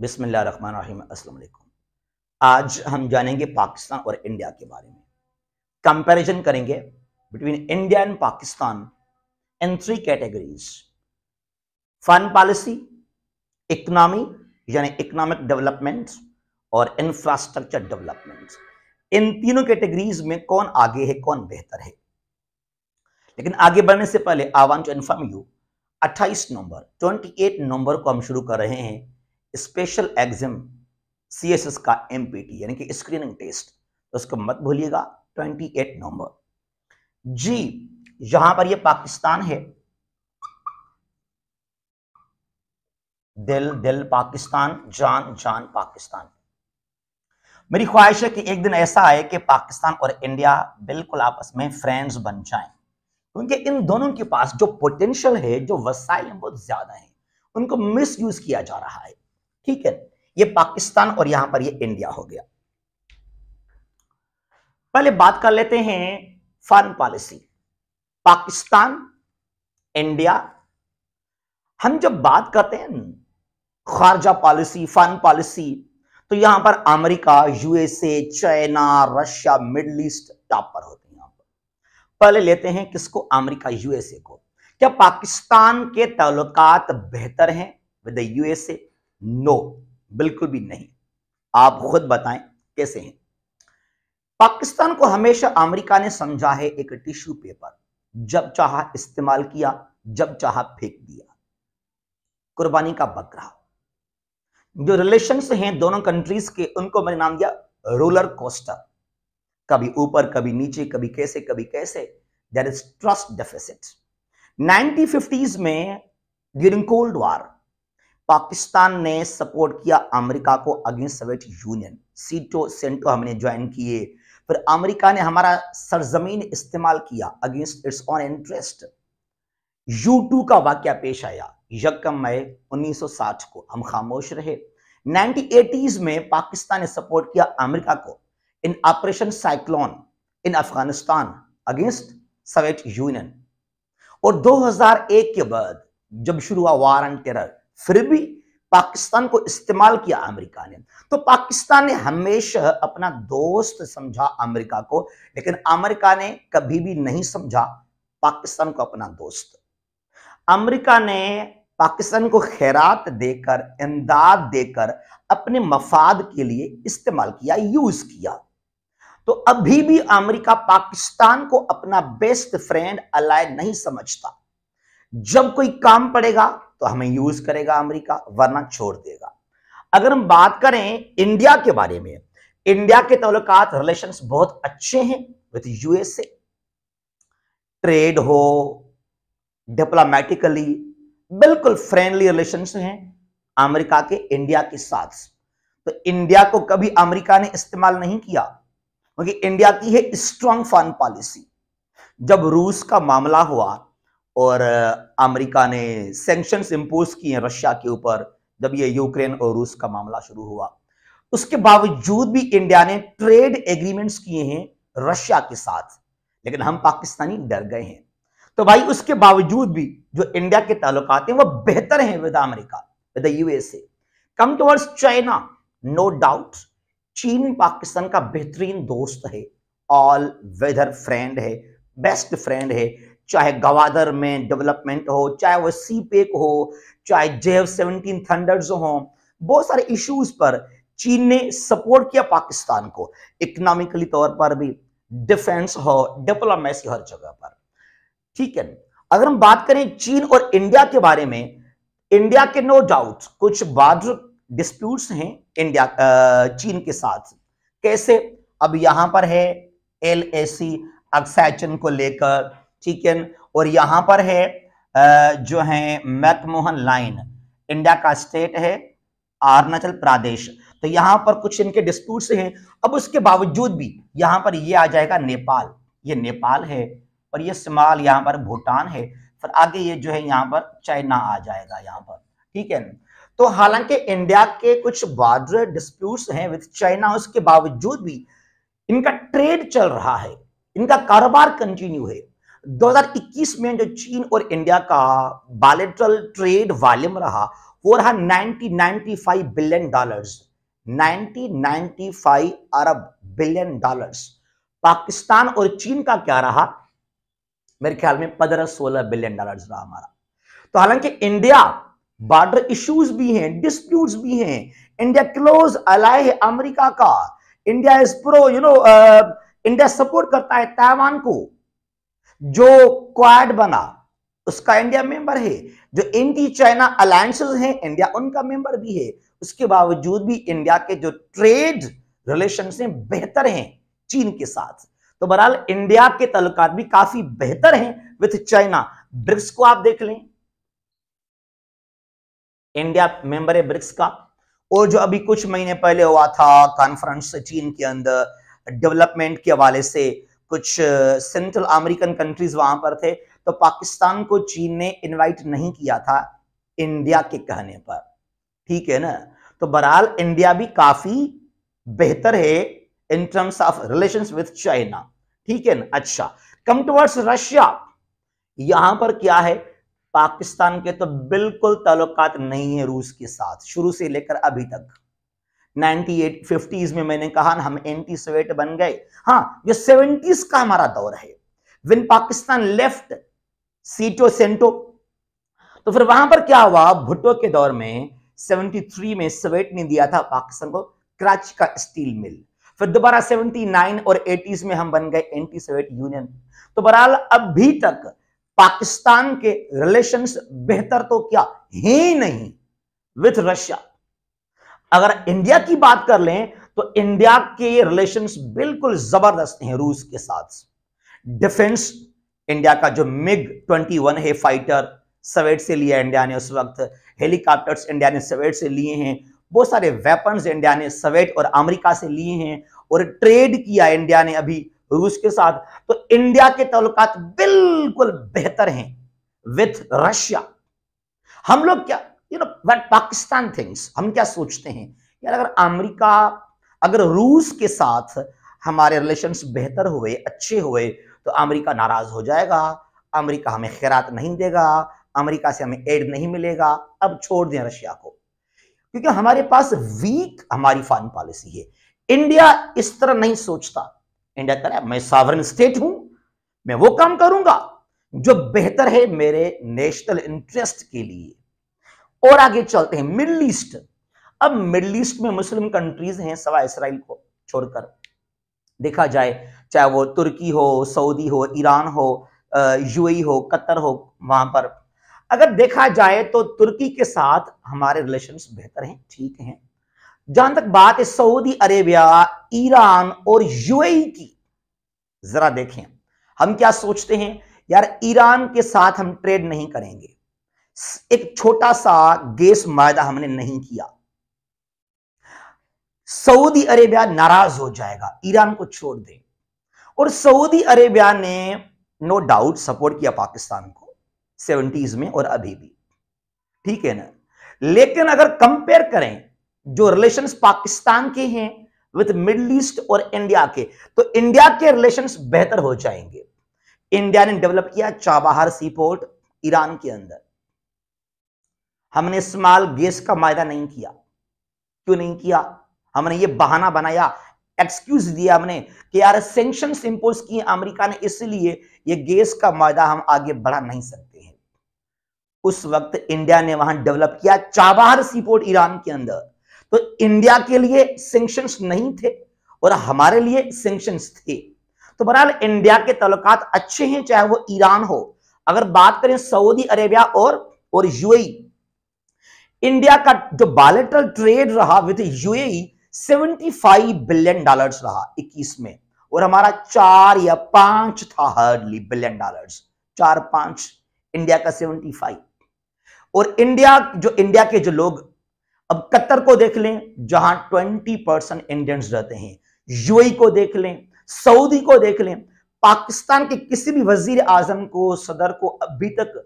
बिसमिल्ल अस्सलाम वालेकुम आज हम जानेंगे पाकिस्तान और इंडिया के बारे में कंपैरिजन करेंगे between India and Pakistan in three categories foreign policy economy यानी इकोनॉमिक डेवलपमेंट और इंफ्रास्ट्रक्चर डेवलपमेंट इन तीनों कैटेगरीज में कौन आगे है कौन बेहतर है लेकिन आगे बढ़ने से पहले I want to inform you 28 November 28 नवंबर को हम शुरू कर रहे हैं special exam C S S का एम पी टी यानी कि स्क्रीनिंग टेस्ट तो उसको मत भूलिएगा 28 नवंबर जी यहां पर ये पाकिस्तान है दिल दिल पाकिस्तान जान जान पाकिस्तान मेरी ख्वाहिश है कि एक दिन ऐसा आए कि पाकिस्तान और इंडिया बिल्कुल आपस में फ्रेंड्स बन जाएं क्योंकि इन दोनों के पास जो पोटेंशियल है जो वसाइल है बहुत ज्यादा है उनको मिस यूज किया जा रहा है ठीक है ये पाकिस्तान और यहां पर ये इंडिया हो गया पहले बात कर लेते हैं फॉरन पॉलिसी पाकिस्तान इंडिया हम जब बात करते हैं खारजा पॉलिसी फॉरन पॉलिसी तो यहां पर America USA China Russia middle east top पर होते हैं यहां पर पहले लेते हैं किसको अमेरिका यूएसए को क्या पाकिस्तान के ताल्लुकात बेहतर हैं विद यूएसए नो बिल्कुल भी नहीं आप खुद बताएं कैसे हैं पाकिस्तान को हमेशा अमेरिका ने समझा है एक टिश्यू पेपर जब चाहा इस्तेमाल किया जब चाहा फेंक दिया कुर्बानी का बकरा जो रिलेशंस हैं दोनों कंट्रीज के उनको मैंने नाम दिया रोलर कोस्टर कभी ऊपर कभी नीचे कभी कैसे कभी कैसे there is trust deficit fifties में ड्यूरिंग कोल्ड वार पाकिस्तान ने सपोर्ट किया अमेरिका को against Soviet Union SEATO CENTO हमने ज्वाइन किए फिर अमेरिका ने हमारा सरजमीन इस्तेमाल किया against its own interest U two का वाक्य पेश आया यकम मई 1960 को हम खामोश रहे 1980s में पाकिस्तान ने सपोर्ट किया अमेरिका को in operation cyclone in Afghanistan against Soviet Union और 2001 के बाद जब शुरू हुआ वार एंड टेरर फिर भी पाकिस्तान को इस्तेमाल किया अमेरिका ने तो पाकिस्तान ने हमेशा अपना दोस्त समझा अमेरिका को लेकिन अमेरिका ने कभी भी नहीं समझा पाकिस्तान को अपना दोस्त अमेरिका ने पाकिस्तान को खैरात देकर इमदाद देकर अपने मफाद के लिए इस्तेमाल किया यूज किया तो अभी भी अमेरिका पाकिस्तान को अपना बेस्ट फ्रेंड अलाय नहीं समझता जब कोई काम पड़ेगा तो हमें यूज करेगा अमेरिका वरना छोड़ देगा अगर हम बात करें इंडिया के बारे में इंडिया के तल्लुकात रिलेशंस बहुत अच्छे हैं विद यूएसए ट्रेड हो डिप्लोमेटिकली बिल्कुल फ्रेंडली रिलेशंस हैं अमेरिका के इंडिया के साथ तो इंडिया को कभी अमेरिका ने इस्तेमाल नहीं किया क्योंकि इंडिया की है स्ट्रांग फॉरन पॉलिसी जब रूस का मामला हुआ और अमेरिका ने सेंक्शन इम्पोज किए रशिया के ऊपर जब ये यूक्रेन और रूस का मामला शुरू हुआ उसके बावजूद भी इंडिया ने ट्रेड एग्रीमेंट्स किए हैं रशिया के साथ लेकिन हम पाकिस्तानी डर गए हैं तो भाई उसके बावजूद भी जो इंडिया के ताल्लुकात हैं वो बेहतर हैं with America with USA come towards China no doubt चीन पाकिस्तान का बेहतरीन दोस्त है ऑल वेदर फ्रेंड है बेस्ट फ्रेंड है चाहे गवादर में डेवलपमेंट हो चाहे वो सी पेक हो चाहे जेव सेवनटीन थंडर्स हो बहुत सारे इश्यूज पर चीन ने सपोर्ट किया पाकिस्तान को इकोनॉमिकली तौर पर भी डिफेंस हो डिप्लोमेसी हर जगह पर ठीक है अगर हम बात करें चीन और इंडिया के बारे में इंडिया के नो डाउट कुछ बाद डिस्प्यूट्स हैं इंडिया चीन के साथ कैसे अब यहां पर है एल एक्सैचन को लेकर है और यहां पर है जो है मैकमोहन लाइन इंडिया का स्टेट है अरुणाचल प्रदेश तो यहां पर कुछ इनके डिस्प्यूट हैं अब उसके बावजूद भी यहां पर ये आ जाएगा नेपाल ये नेपाल है और ये शिमाल यहां पर भूटान है फिर आगे ये जो है यहां पर चाइना आ जाएगा यहां पर ठीक है तो हालांकि इंडिया के कुछ बॉर्डर डिस्प्यूट हैं विद चाइना उसके बावजूद भी इनका ट्रेड चल रहा है इनका कारोबार कंटिन्यू है 2021 में जो चीन और इंडिया का बायोलेट्रल ट्रेड वॉल्यूम रहा वो रहा 90 95 बिलियन डॉलर्स 90 95 अरब बिलियन डॉलर्स पाकिस्तान और चीन का क्या रहा मेरे ख्याल में पंद्रह सोलह बिलियन डॉलर्स रहा हमारा तो हालांकि इंडिया बॉर्डर इश्यूज भी हैं डिस्प्यूट्स भी हैं इंडिया क्लोज अलाय है अमेरिका का India is pro you know India support करता है ताइवान को जो क्वाड बना उसका इंडिया मेंबर है जो इंडी चाइना अलायंसेस हैं इंडिया उनका मेंबर भी है उसके बावजूद भी इंडिया के जो ट्रेड रिलेशन बेहतर हैं चीन के साथ तो बहरहाल इंडिया के तल्लक भी काफी बेहतर हैं विथ चाइना ब्रिक्स को आप देख लें इंडिया मेंबर है ब्रिक्स का और जो अभी कुछ महीने पहले हुआ था कॉन्फ्रेंस चीन के अंदर डेवलपमेंट के हवाले से कुछ सेंट्रल अमेरिकन कंट्रीज वहां पर थे तो पाकिस्तान को चीन ने इनवाइट नहीं किया था इंडिया के कहने पर ठीक है ना तो बहरहाल इंडिया भी काफी बेहतर है in terms of relations with China ठीक है ना अच्छा कम टुवर्ड्स रशिया यहां पर क्या है पाकिस्तान के तो बिल्कुल ताल्लुकात नहीं है रूस के साथ शुरू से लेकर अभी तक नाइनटी एट में मैंने कहा ना हम एंटी सोवियत बन गए हाँ जो सेवेंटीज का हमारा दौर है when Pakistan left SEATO CENTO तो फिर वहां पर क्या हुआ भुट्टो के दौर में 73 में सोवियत ने दिया था पाकिस्तान को क्राच का स्टील मिल फिर दोबारा 79 और 80s में हम बन गए एंटी सोवियत यूनियन तो बहरहाल अभी तक पाकिस्तान के रिलेशंस बेहतर तो क्या है नहीं विथ रशिया अगर इंडिया की बात कर लें तो इंडिया के रिलेशन बिल्कुल जबरदस्त हैं रूस के साथ डिफेंस इंडिया का जो मिग 21 है फाइटर सवेट से लिया इंडिया ने उस वक्त हेलीकॉप्टर्स इंडिया ने सवेट से लिए हैं बहुत सारे वेपन्स इंडिया ने सवेट और अमेरिका से लिए हैं और ट्रेड किया इंडिया ने अभी रूस के साथ तो इंडिया के ताल्लुकात बिल्कुल बेहतर हैं विथ रशिया हम लोग क्या you know what Pakistan things हम क्या सोचते हैं यार अगर अमेरिका अगर रूस के साथ हमारे रिलेशंस बेहतर हुए अच्छे हुए तो अमेरिका नाराज हो जाएगा अमेरिका हमें खैरात नहीं देगा अमेरिका से हमें एड नहीं मिलेगा अब छोड़ दें रशिया को क्योंकि हमारे पास वीक हमारी फॉरन पॉलिसी है इंडिया इस तरह नहीं सोचता इंडिया कह रहा है मैं सावरन स्टेट हूं मैं वो काम करूंगा जो बेहतर है मेरे नेशनल इंटरेस्ट के लिए और आगे चलते हैं मिडल ईस्ट अब मिडल ईस्ट में मुस्लिम कंट्रीज हैं सवा इसराइल को छोड़कर देखा जाए चाहे वो तुर्की हो सऊदी हो ईरान हो यूएई हो कतर हो वहां पर अगर देखा जाए तो तुर्की के साथ हमारे रिलेशन बेहतर हैं ठीक हैं जहां तक बात है सऊदी अरेबिया ईरान और यूएई की जरा देखें हम क्या सोचते हैं यार ईरान के साथ हम ट्रेड नहीं करेंगे एक छोटा सा गैस मायदा हमने नहीं किया सऊदी अरेबिया नाराज हो जाएगा ईरान को छोड़ दे और सऊदी अरेबिया ने नो डाउट सपोर्ट किया पाकिस्तान को सेवेंटीज में और अभी भी ठीक है ना लेकिन अगर कंपेयर करें जो रिलेशंस पाकिस्तान के हैं विद मिडल ईस्ट और इंडिया के तो इंडिया के रिलेशंस बेहतर हो जाएंगे इंडिया ने डेवलप किया चाबहार सीपोर्ट ईरान के अंदर हमने स्मॉल गेस का मायदा नहीं किया क्यों नहीं किया हमने ये बहाना बनाया एक्सक्यूज दिया हमने कि यार सेंक्शन इंपोज किए अमेरिका ने इसलिए ये गैस का मायदा हम आगे बढ़ा नहीं सकते हैं उस वक्त इंडिया ने वहां डेवलप किया चाबहार सीपोर्ट ईरान के अंदर तो इंडिया के लिए सेंक्शन नहीं थे और हमारे लिए सेंक्शन थे तो बहरहाल इंडिया के तलुकात अच्छे हैं चाहे वो ईरान हो अगर बात करें सऊदी अरेबिया और और यूएई इंडिया का जो बायोलेट्रल ट्रेड रहा विद यूएई 75 बिलियन डॉलर्स रहा 21 में और हमारा चार या पांच था हार्डली बिलियन डॉलर्स चार पांच इंडिया का 75 और इंडिया जो इंडिया के जो लोग अब कतर को देख लें जहां 20 परसेंट इंडियंस रहते हैं यूएई e को देख लें सऊदी को देख लें पाकिस्तान के किसी भी वजीर आजम को सदर को अभी तक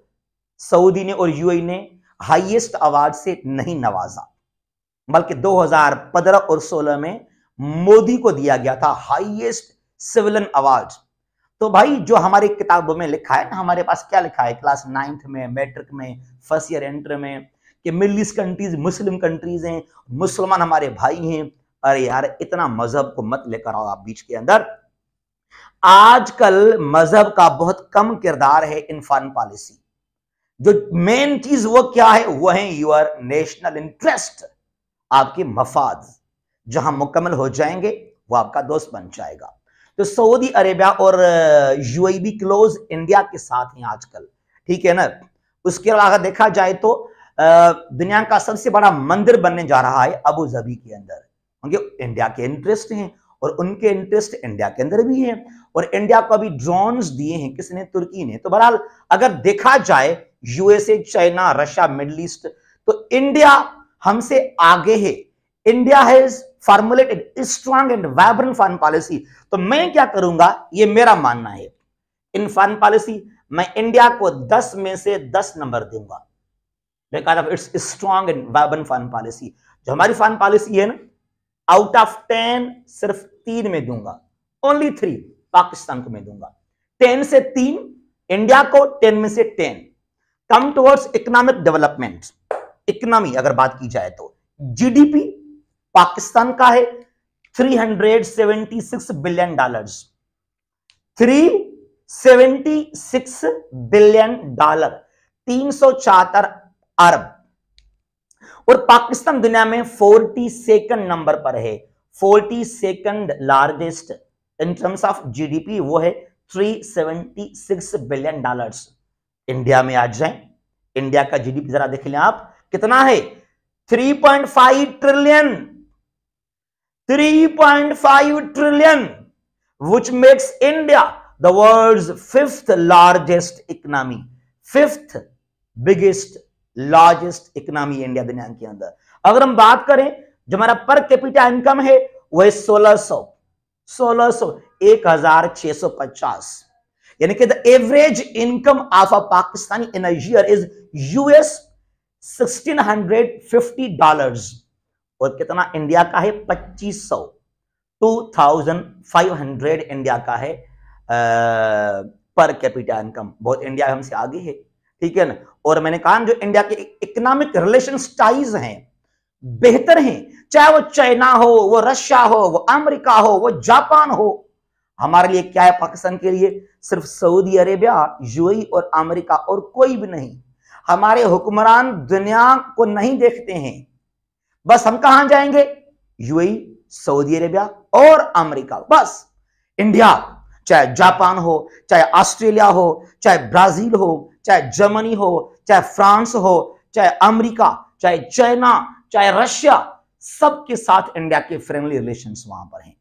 सऊदी ने और यूएई e ने हाईएस्ट अवार्ड से नहीं नवाजा बल्कि 2015 और 16 में मोदी को दिया गया था हाईएस्ट सिविलन अवार्ड तो भाई जो हमारे किताबों में लिखा है ना हमारे पास क्या लिखा है क्लास नाइन्थ में मैट्रिक में फर्स्ट ईयर एंटर में कि middle east countries Muslim countries हैं मुसलमान हमारे भाई हैं अरे यार इतना मजहब को मत लेकर आओ आप बीच के अंदर आजकल मजहब का बहुत कम किरदार है इन फॉरन पॉलिसी जो मेन चीज वो क्या है वो है योर नेशनल इंटरेस्ट आपके मफाद जहां मुकम्मल हो जाएंगे वो आपका दोस्त बन जाएगा तो सऊदी अरेबिया और यूएई भी क्लोज इंडिया के साथ हैं आजकल ठीक है ना उसके अलावा अगर देखा जाए तो दुनिया का सबसे बड़ा मंदिर बनने जा रहा है अबू धाबी के अंदर उनके इंडिया के इंटरेस्ट हैं और उनके इंटरेस्ट इंडिया के अंदर भी हैं और इंडिया को अभी ड्रोन दिए हैं किसने तुर्की ने तो बहरहाल अगर देखा जाए USA China Russia middle east तो इंडिया हमसे आगे है India has formulated strong and vibrant foreign policy तो मैं क्या करूंगा ये मेरा मानना है इन फॉरन पॉलिसी मैं इंडिया को 10 में से 10 नंबर दूंगा because of its strong and vibrant foreign policy जो हमारी फॉरन पॉलिसी है ना आउट ऑफ टेन सिर्फ तीन में दूंगा ओनली थ्री पाकिस्तान को मैं दूंगा टेन से तीन इंडिया को टेन में से ten come towards economic development economy अगर बात की जाए तो जीडीपी पाकिस्तान का है 376 बिलियन डॉलर्स 376 बिलियन डॉलर तीन अरब और पाकिस्तान दुनिया में फोर्टी सेकंड नंबर पर है forty second largest in terms of GDP वो है 376 बिलियन डॉलर्स इंडिया में आ जाए इंडिया का जीडीपी जरा देख लें आप कितना है 3.5 trillion 3.5 trillion which makes India the world's fifth largest economy fifth biggest largest economy India दुनिया के अंदर अगर हम बात करें जो हमारा पर कैपिटा इनकम है वह सोलह सौ सोलह सौ एक हजार छह सौ पचास यानी कि the average income of a Pakistani in a year is US 1650 dollars और कितना इंडिया का है 2500 2500 इंडिया का है आ, पर कैपिटा इनकम बहुत इंडिया हमसे आगे है ठीक है ना और मैंने कहा जो इंडिया के इकोनॉमिक रिलेशन टाइज हैं बेहतर हैं चाहे वो चाइना हो वो रशिया हो वो अमेरिका हो वो जापान हो हमारे लिए क्या है पाकिस्तान के लिए सिर्फ सऊदी अरेबिया यूएई और अमेरिका और कोई भी नहीं हमारे हुक्मरान दुनिया को नहीं देखते हैं बस हम कहां जाएंगे यूएई सऊदी अरेबिया और अमेरिका बस इंडिया चाहे जापान हो चाहे ऑस्ट्रेलिया हो चाहे ब्राजील हो चाहे जर्मनी हो चाहे फ्रांस हो चाहे अमेरिका चाहे चाइना चाहे रशिया सबके साथ इंडिया के फ्रेंडली रिलेशन वहां पर हैं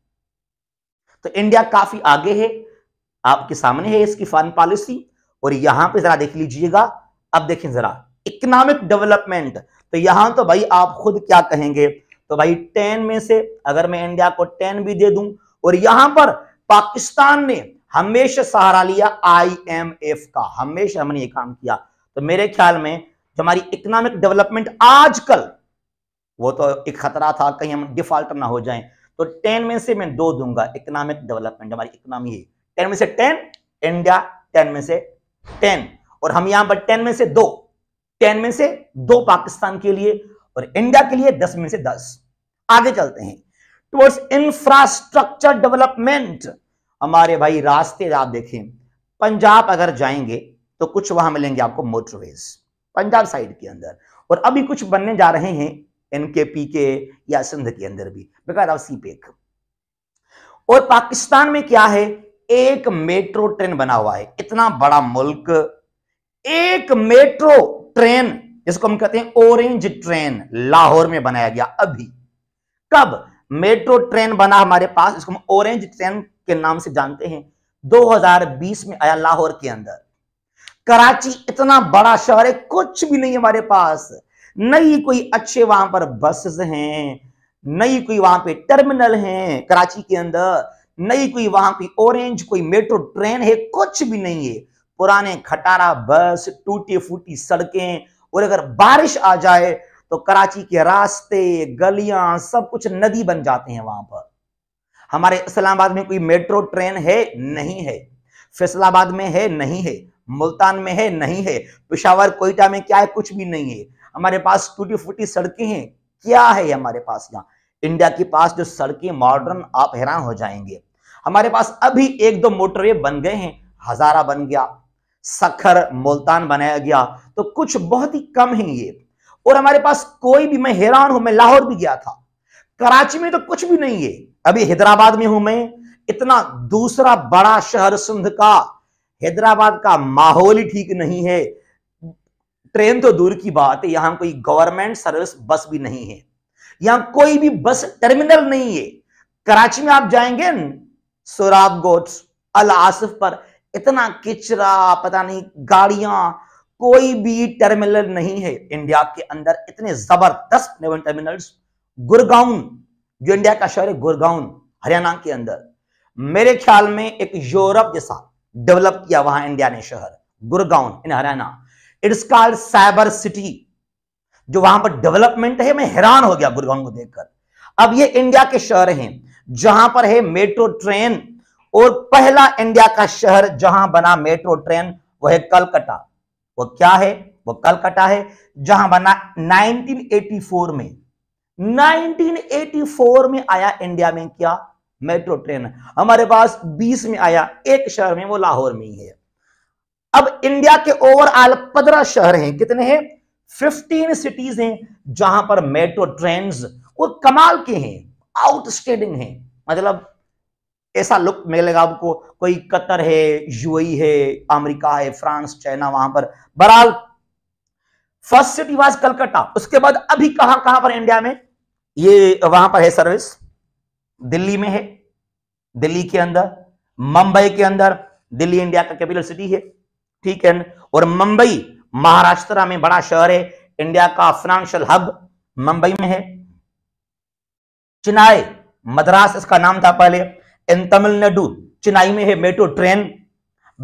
तो इंडिया काफी आगे है आपके सामने है इसकी फॉरन पॉलिसी और यहां पे जरा देख लीजिएगा अब देखें जरा इकोनॉमिक डेवलपमेंट तो यहां तो भाई आप खुद क्या कहेंगे तो भाई टेन में से अगर मैं इंडिया को टेन भी दे दूं और यहां पर पाकिस्तान ने हमेशा सहारा लिया आईएमएफ का हमेशा हमने ये काम किया तो मेरे ख्याल में जो हमारी इकोनॉमिक डेवलपमेंट आजकल वो तो एक खतरा था कहीं हम डिफॉल्ट ना हो जाएं तो टेन में से मैं दो दूंगा इकोनॉमिक डेवलपमेंट हमारी इकोनॉमी है टेन में से टेन इंडिया टेन में से टेन और हम यहां पर टेन में से दो टेन में से दो पाकिस्तान के लिए और इंडिया के लिए दस में से दस आगे चलते हैं टुवर्ड्स इंफ्रास्ट्रक्चर डेवलपमेंट हमारे भाई रास्ते आप देखें पंजाब अगर जाएंगे तो कुछ वहां मिलेंगे आपको मोटरवेज पंजाब साइड के अंदर और अभी कुछ बनने जा रहे हैं पी के या सिंध के अंदर भी बेकार ऑफ e और पाकिस्तान में क्या है एक मेट्रो ट्रेन बना हुआ है इतना बड़ा मुल्क एक मेट्रो ट्रेन जिसको हम कहते हैं ऑरेंज ट्रेन लाहौर में बनाया गया अभी कब मेट्रो ट्रेन बना हमारे पास इसको हम ऑरेंज ट्रेन के नाम से जानते हैं 2020 में आया लाहौर के अंदर कराची इतना बड़ा शहर है कुछ भी नहीं हमारे पास नई कोई अच्छे वहां पर बसेस हैं नई कोई वहां पे टर्मिनल हैं कराची के अंदर नहीं कोई वहां की ऑरेंज कोई मेट्रो ट्रेन है कुछ भी नहीं है पुराने खटारा बस टूटी फूटी सड़कें और अगर बारिश आ जाए तो कराची के रास्ते गलियां सब कुछ नदी बन जाते हैं वहां पर हमारे इस्लामाबाद में कोई मेट्रो ट्रेन है नहीं है फैसलाबाद में है नहीं है मुल्तान में है नहीं है पिशावर कोयटा में क्या है कुछ भी नहीं है हमारे पास टूटी फूटी सड़कें हैं क्या है हमारे पास यहाँ इंडिया के पास जो सड़कें मॉडर्न आप हैरान हो जाएंगे हमारे पास अभी एक दो मोटरवे बन गए हैं हजारा बन गया सखर मुल्तान बनाया गया तो कुछ बहुत ही कम है ये और हमारे पास कोई भी मैं हैरान हूं मैं लाहौर भी गया था कराची में तो कुछ भी नहीं है अभी हैदराबाद में हूं मैं इतना दूसरा बड़ा शहर सिंध का हैदराबाद का माहौल ही ठीक नहीं है ट्रेन तो दूर की बात है यहां कोई गवर्नमेंट सर्विस बस भी नहीं है यहां कोई भी बस टर्मिनल नहीं है कराची में आप जाएंगे सोराब गोट्स अल आसिफ पर इतना किचरा पता नहीं गाड़ियां कोई भी टर्मिनल नहीं है इंडिया के अंदर इतने जबरदस्त नेवल टर्मिनल्स गुरगाउन जो इंडिया का शहर है गुरगाउन हरियाणा के अंदर मेरे ख्याल में एक यूरोप जैसा डेवलप किया वहां इंडिया ने शहर Gurgaon in Haryana it's called cyber city जो वहां पर डेवलपमेंट है मैं हैरान हो गया गुरगांव को देखकर अब ये इंडिया के शहर हैं जहां पर है मेट्रो ट्रेन और पहला इंडिया का शहर जहां बना मेट्रो ट्रेन वह है कलकत्ता वो क्या है वो कलकत्ता है जहां बना 1984 में 1984 में आया इंडिया में क्या मेट्रो ट्रेन हमारे पास 20 में आया एक शहर में वो लाहौर में ही है अब इंडिया के ओवरऑल 15 शहर हैं कितने हैं 15 सिटीज हैं जहां पर मेट्रो ट्रेन और कमाल के हैं आउटस्टैंडिंग है मतलब ऐसा लुक मिलेगा आपको कोई कतर है यूएई है अमेरिका है फ्रांस चाइना वहां पर बहरहाल फर्स्ट सिटी वाज कलकत्ता उसके बाद अभी कहां कहां पर इंडिया में ये वहां पर है सर्विस दिल्ली में है दिल्ली के अंदर मुंबई के अंदर दिल्ली इंडिया का कैपिटल सिटी है ठीक है और मुंबई महाराष्ट्र में बड़ा शहर है इंडिया का फाइनेंशियल हब मुंबई में है चिनाई मद्रास इसका नाम था पहले इन तमिलनाडु चिनाई में है मेट्रो ट्रेन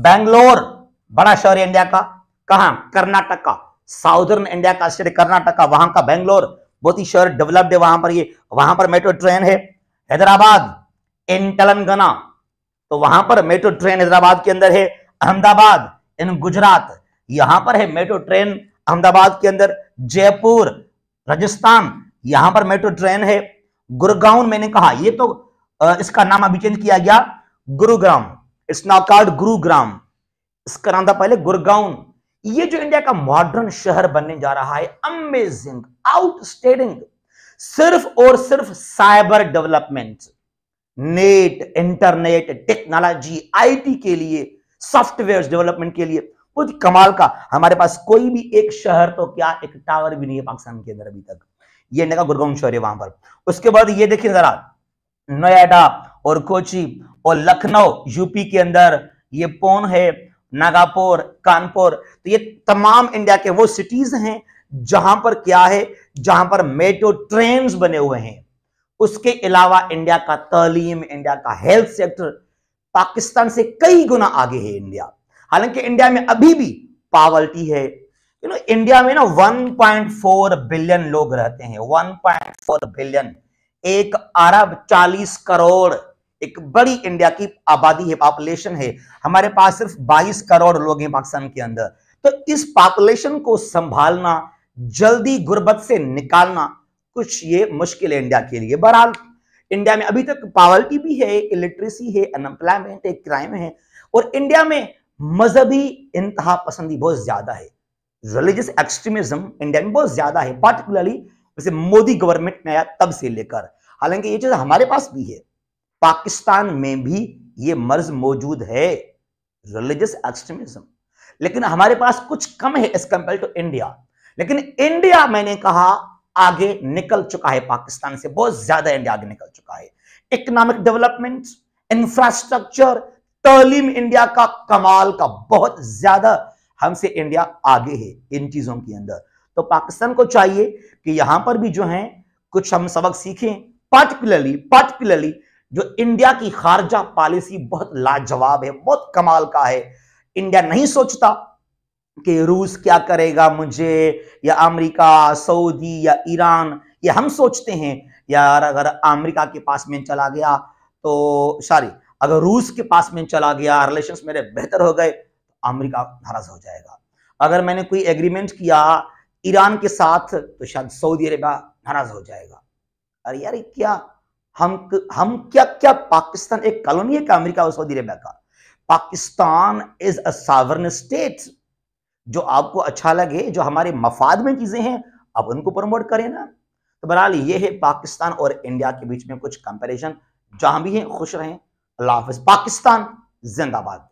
बैंगलोर बड़ा शहर इंडिया का कहा कर्नाटक का साउदर्न इंडिया का स्टेट कर्नाटक का वहां का बैंगलोर बहुत ही शहर डेवलप्ड है वहां पर ये वहां पर मेट्रो ट्रेन है हैदराबाद इन तेलंगाना तो वहां पर मेट्रो ट्रेन हैदराबाद के अंदर है अहमदाबाद इन गुजरात यहां पर है मेट्रो ट्रेन अहमदाबाद के अंदर जयपुर राजस्थान यहां पर मेट्रो ट्रेन है गुरुग्राउन मैंने कहा ये तो इसका नाम अभी चेंज किया गया गुरुग्राम इट्स कॉल्ड गुरुग्राम इसका नाम था पहले गुरगांव ये जो इंडिया का मॉडर्न शहर बनने जा रहा है अमेजिंग आउटस्टैंडिंग सिर्फ और सिर्फ cyber development net internet technology IT के लिए सॉफ्टवेयर डेवलपमेंट के लिए बहुत कमाल का हमारे पास कोई भी एक शहर तो क्या एक टावर भी नहीं है पाकिस्तान के अंदर अभी तक ये इनका गुड़गांव है वहां पर उसके बाद ये देखिए जरा नोएडा और कोची और लखनऊ यूपी के अंदर ये पोन है नागापुर कानपुर तो ये तमाम इंडिया के वो सिटीज हैं जहां पर क्या है जहां पर मेट्रो ट्रेन बने हुए हैं उसके अलावा इंडिया का तालीम इंडिया का हेल्थ सेक्टर पाकिस्तान से कई गुना आगे है इंडिया हालांकि इंडिया में अभी भी पावर्टी है यू नो इंडिया में ना 1.4 बिलियन लोग रहते हैं 1.4 बिलियन एक अरब 40 करोड़ एक बड़ी इंडिया की आबादी है पॉपुलेशन है हमारे पास सिर्फ 22 करोड़ लोग हैं पाकिस्तान के अंदर तो इस पॉपुलेशन को संभालना जल्दी गुर्बत से निकालना कुछ ये मुश्किल है इंडिया के लिए बहरहाल इंडिया में अभी तक पावर्टी भी है इलिट्रेसी है अनएम्प्लॉयमेंट है क्राइम है और इंडिया में मजहबी इंतहा पसंदी बहुत ज्यादा है रिलीजियस एक्सट्रीमिज्म इंडिया में बहुत ज्यादा है पार्टिकुलरली जैसे मोदी गवर्नमेंट में आया तब से लेकर हालांकि ये चीज हमारे पास भी है पाकिस्तान में भी ये मर्ज मौजूद है रिलीजियस एक्सट्रीमिज्म लेकिन हमारे पास कुछ कम है एज कंपेयर टू इंडिया लेकिन इंडिया मैंने कहा आगे निकल चुका है पाकिस्तान से बहुत ज्यादा इंडिया आगे निकल चुका है इकोनॉमिक डेवलपमेंट इंफ्रास्ट्रक्चर तालीम इंडिया का कमाल का बहुत ज्यादा हमसे इंडिया आगे है इन चीजों के अंदर तो पाकिस्तान को चाहिए कि यहां पर भी जो है कुछ हम सबक सीखें पर्टिकुलरली पर्टिकुलरली जो इंडिया की खारजा पॉलिसी बहुत लाजवाब है बहुत कमाल का है इंडिया नहीं सोचता कि रूस क्या करेगा मुझे या अमेरिका सऊदी या ईरान ये हम सोचते हैं यार अगर अमेरिका के पास में चला गया तो सॉरी अगर रूस के पास में चला गया रिलेशंस मेरे बेहतर हो गए अमेरिका नाराज हो जाएगा अगर मैंने कोई एग्रीमेंट किया ईरान के साथ तो शायद सऊदी अरेबिया नाराज हो जाएगा अरे यार क्या हम हम क्या क्या पाकिस्तान एक कॉलोनी है क्या अमेरिका और सऊदी अरेबिया का Pakistan is a sovereign state जो आपको अच्छा लगे जो हमारे मफाद में चीजें हैं आप उनको प्रमोट करें ना तो बहरहाल ये है पाकिस्तान और इंडिया के बीच में कुछ कंपेरिजन जहां भी हैं खुश रहें अल्लाह हाफिज पाकिस्तान जिंदाबाद